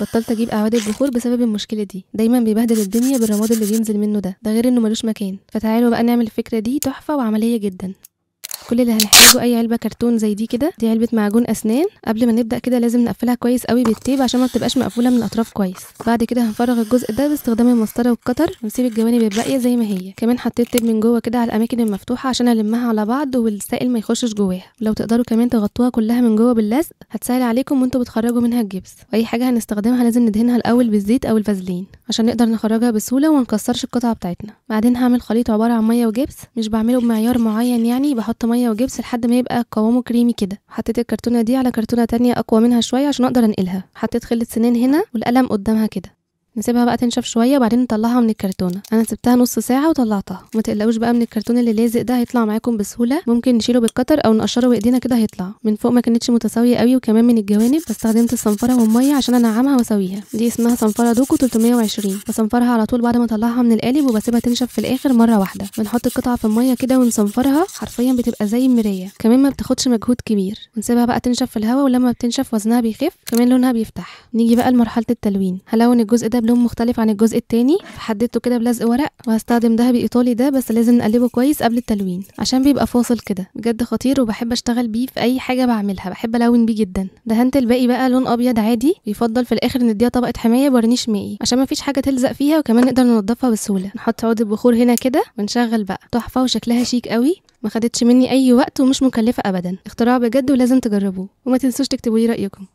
بطلت اجيب اعواد البخور بسبب المشكله دي دايما بيبهدل الدنيا بالرماد اللي بينزل منه ده ده غير انه ملوش مكان فتعالوا بقى نعمل الفكره دي تحفه وعمليه جدا كل اللي هنحتاجه اي علبه كرتون زي دي كده دي علبه معجون اسنان قبل ما نبدا كده لازم نقفلها كويس قوي بالتيب عشان ما تبقاش مقفوله من الاطراف كويس بعد كده هنفرغ الجزء ده باستخدام المسطره والقطر ونسيب الجوانب الباقيه زي ما هي كمان حطيت تيب من جوه كده على الاماكن المفتوحه عشان المها على بعض والسائل ما يخشش جواها لو تقدروا كمان تغطوها كلها من جوه باللزق هتسهل عليكم وانتوا بتخرجوا منها الجبس واي حاجه هنستخدمها لازم ندهنها الاول بالزيت او الفازلين عشان نقدر نخرجها بسهولة وما نكسرش القطعة بتاعتنا بعدين هعمل خليط عبارة عن مية وجبس مش بعمله بمعيار معين يعني بحط مية وجبس لحد ما يبقى قوامه كريمي كده حطيت الكرتونة دي على كرتونة تانية أقوى منها شوية عشان أقدر أنقلها حطيت خلة سنين هنا والقلم قدامها كده نسيبها بقى تنشف شويه وبعدين نطلعها من الكرتونه انا سبتها نص ساعه وطلعتها ما تقلقوش بقى من الكرتون اللي لازق ده هيطلع معاكم بسهوله ممكن نشيله بالقطر او نقشره بايدينا كده هيطلع من فوق ما كانتش متساويه قوي وكمان من الجوانب فاستخدمت الصنفره والميه عشان انعمها واسويها دي اسمها صنفره دوكو 320 بصنفرها على طول بعد ما اطلعها من القالب وبسيبها تنشف في الاخر مره واحده بنحط القطعه في الميه كده ونصنفرها حرفيا بتبقى زي المرايه كمان ما بتاخدش مجهود كبير ونسيبها بقى تنشف في الهواء ولما بتنشف وزنها بيخف كمان لونها بيفتح نيجي بقى لمرحله التلوين هلون الجزء ده بلون مختلف عن الجزء التاني فحددته كده بلزق ورق وهستخدم دهبي ايطالي ده بس لازم نقلبه كويس قبل التلوين عشان بيبقى فاصل كده بجد خطير وبحب اشتغل بيه في اي حاجه بعملها بحب الون بيه جدا دهنت الباقي بقى لون ابيض عادي يفضل في الاخر نديها طبقه حمايه برنيش مائي عشان مفيش حاجه تلزق فيها وكمان نقدر ننضفها بسهوله نحط عود البخور هنا كده ونشغل بقى تحفه وشكلها شيك قوي ما خدتش مني اي وقت ومش مكلفه ابدا اختراع بجد ولازم تجربوه وما تنسوش تكتبوا لي رايكم